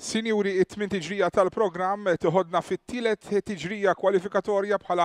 Sinjuri, it-tmin tiġrija tal-programm tħodna fit-tielet tiġrija kwalifikatorja bħala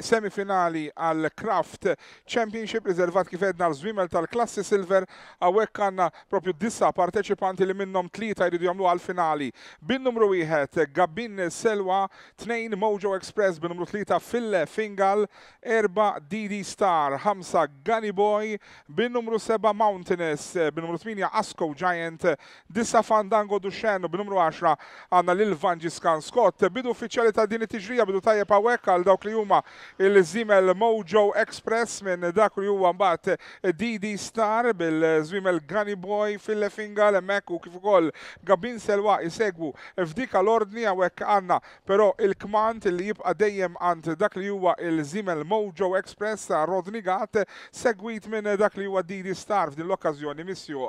semifinali għal Craft Championship rizervat kif edna l zwimel tal-klassi Silver għawek għanna propju dissa parteċipanti li minnom tlita jridu jamlu għal-finali. Bin-numru wieħed Gabin Selwa, 2 Mojo Express, bin-numru 3 Fille Fingal, Erba Didi Star, ħamsa Gunny Boy, bin-numru seba Mountainous, bin-numru 8 Asco Giant, dissa Fandango Duxen, bin numru 10 għanna lil vanġi Scott. Bidu uffiċjali ta' din it-tiġrija bidu tajjeb għawek għal dawk li huma il-żimel Mojo Express minn dak li huwa mbagħad DD Star bil-żimel Gani Boy fil-Lefinga l-Mek u kif ukoll Gabin Selwa isegwu f'dika l-ordni għawek għanna però il-kmant li jibqa' dejjem għand dak li huwa il-żimel Mojo Express ta' Rodni Gat segwit minn dak li huwa DD Star f'din l-okkażjoni missju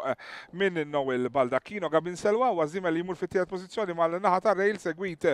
minn Noel Baldakino Gabin Selwa u għażimel li jmur fit-tiet pozizjoni mal-naħa ta' Rail segwit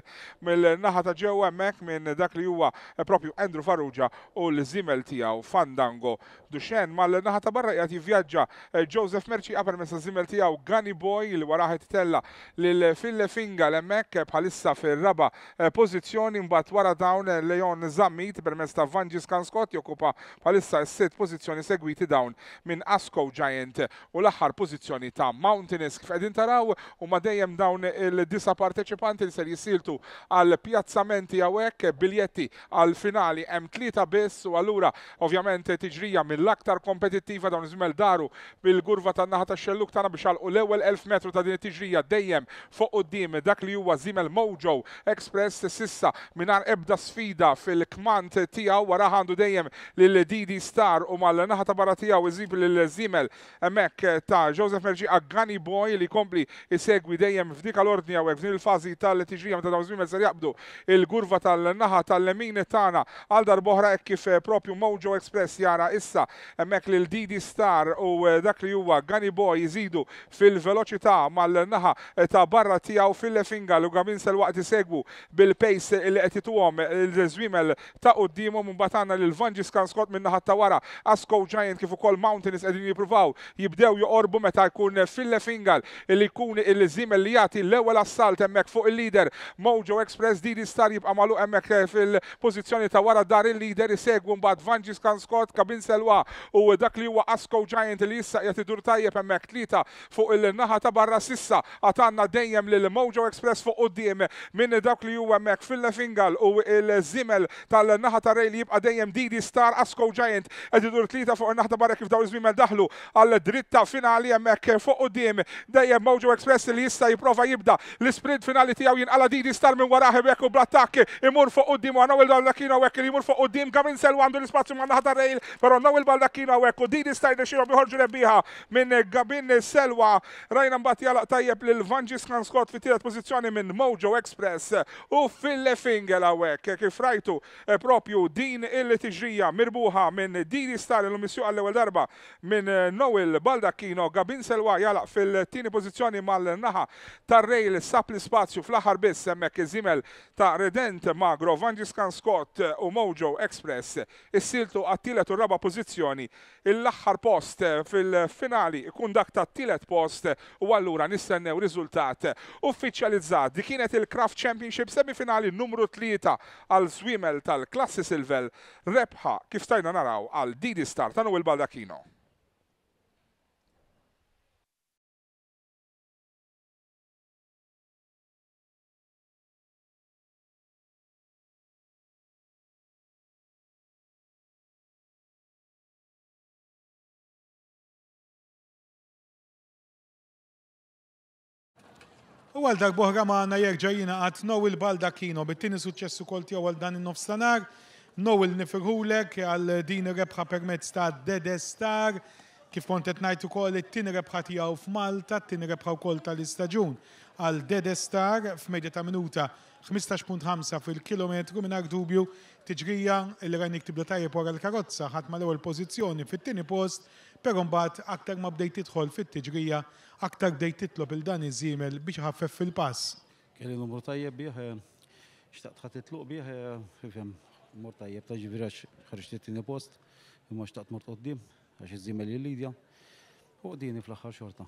mill-naħa ta' ġew Mek minn dak li huwa propju Andrew Farrugia u l zimel tiegħu Fandango Duxen mal-naħa ta' barra jgħati vjaġġa eh, Joseph Merci qabel minn Zimel tiegħu Gunny Boy li waraħet tella lil Fille l hemmhekk eh, bħalissa fir-raba eh, pozizjoni mbagħad wara dawn Leon Zammit permezz ta' Vangis Kanskot jokkupa bħalissa s-sitt pożizzjoni segwiti dawn minn Asko Giant u l-aħħar pożizzjoni ta' Mountain f'edin taraw u ma dejjem dawn dawn il-disa parteċipanti li ser jisiltu għal pjazzamenti għawek biljetti għal finali hemm tlieta biss u allura ovvjament tiġrija mill-aktar kompetittiva dawn iżmel daru bil-gurva tan-naħa tax-xelluk tagħna biex u l-ewwel 1000 metru ta' din tiġrija dejjem fuq quddiem dak li huwa Zimel Mojo Express sissa mingħajr ebda sfida fil-kmant tiegħu wara għandu dejjem lill Didi Star u mal naħata barra tiegħu iżib lill Zimel emek ta' Joseph Mergi Aggani Boy li kompli isegwi dejjem f'din dika l ordni għawek, f'din il-fazi tal-tiġrija ta' dawn żmien ser jabdu il-gurva tal-naħa tal-lemin tagħna għal darboħra kif eh, propju Mojo Express jara issa li lil Didi Star u eh, dak li huwa Gani Boy jizidu fil-veloċità mal-naħa eh, ta' barra tiegħu fil-fingal u għamin sal-waqt segwu bil-pace li qed għom il-żwimel ta' qudiemhom imbagħad għandna lil Vanjis Scott minn naħa ta' wara Asko Giant kif ukoll Mountains qegħdin jippruvaw jibdew joqorbu meta jkun fil-fingal li jkun il-żimel li jati jagħti l-ewwel assalt hemmhekk fuq il-leader Mojo Express Didi Star jibqa' Malu hemmhekk eh, fil-pożizzjoni ta' wara dar il-leader isegwu mbagħad Vangis Kan Scott Kabin Selwa u dak li huwa Asco Giant li issa qed idur tajjeb hemmhekk tlieta fuq il-naħa ta' barra sissa għatanna dejjem lil Mojo Express fuq quddiem minn dak li huwa hemmhekk fil-Fingal u il-Zimel tal-naħa ta' rej jibqa' dejjem Didi Star Asco Giant qed idur tlieta fuq in-naħa ta' barra kif daw iż-żmien daħlu għal dritta finali hemmhekk fuq quddiem dejjem Mojo Express li jista' jipprova jibda l-sprint finali tiegħu jinqala didi star minn wara hekk u bl-attakk imur fuq qudiem u Noel Baldacchino hekk li jmur fuq qudiem Gamin Selu għandu l-ispazju ma naħdar rejl però Noel Baldakina hekk u didi star nexxieħu biħorġu rebbiħa minn Gabin Selwa rajna mbagħad jalaq tajjeb lil Vanġis Kan Scott fi tielet pożizzjoni minn Mojo Express u fil-Fingel hawnhekk kif rajtu eh, propju din il-tiġrija mirbuħa minn Didi Star il-missju għall-ewwel darba minn eh, Nowil Baldakino. Gabin Selwa jalaq fil-tieni pożizzjoni mal-naħa ta' tar-rejl sab l-spazju fl-aħħar biss hemmhekk iżimel ta' Redent Magro, Vangiskan Scott eh, u Mojo Express issiltu għat-tielet u raba pożizzjoni. Il-aħħar post eh, fil-finali ikun dak ta' tielet post u allura nistennew riżultat uffiċjalizzat. Di kienet il-Craft Championship semifinali numru 3 għal swimel tal-klassi Silvel rebħa kif stajna naraw għal Didi Star ta' il-baldakino. U għal dak boħra maħna jerġajina għat now il-balda kino, bittini suċessu kol tiegħu għal dan il-nofsanar, now il nifirhulek għal din rebħa permezz ta' Dedestar, Star, Kif kontet najt ukoll it-tieni rebħa tiegħu f'Malta, t-tieni rebħa wkoll tal-istaġun għal Dedestar Star f'medja ta' minuta 15.5 fil-kilometru minn dubju tiġrija il-rajnik tibda tajjeb wara l-karozza ħadd mal ewwel pożizzjoni fit-tieni post, però bat aktar ma bdejt tidħol fit-tiġrija aktar bdejt titlob il-dan iż-żiemel biex ħaffef fil-pass. Kelli numru tajjeb bih, eh, xtaqt ħat titluq bieħ, eh, fifhem, mur tajjeb ta' ġifieri għax ħarġt it-tieni post, imma xtaqt mort qoddim għax iż-żimel l lidja U dini fl-axħar xorta.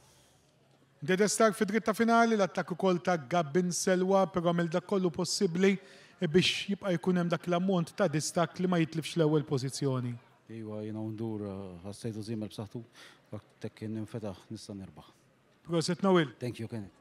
Dedestak fi dritta finali l-attakku kol ta' Gabin Selwa, pero għamil dak kollu possibli biex jibqa' jkun hemm dak l-ammont ta' distak li ma jitlifx l-ewwel pożizzjoni. Iwa jiena ndur eh, ħassejtu żiemel b'saħħtu dak tek kien infetaħ nista' nirbaħ. Proset Nawil. Thank you, Kenneth.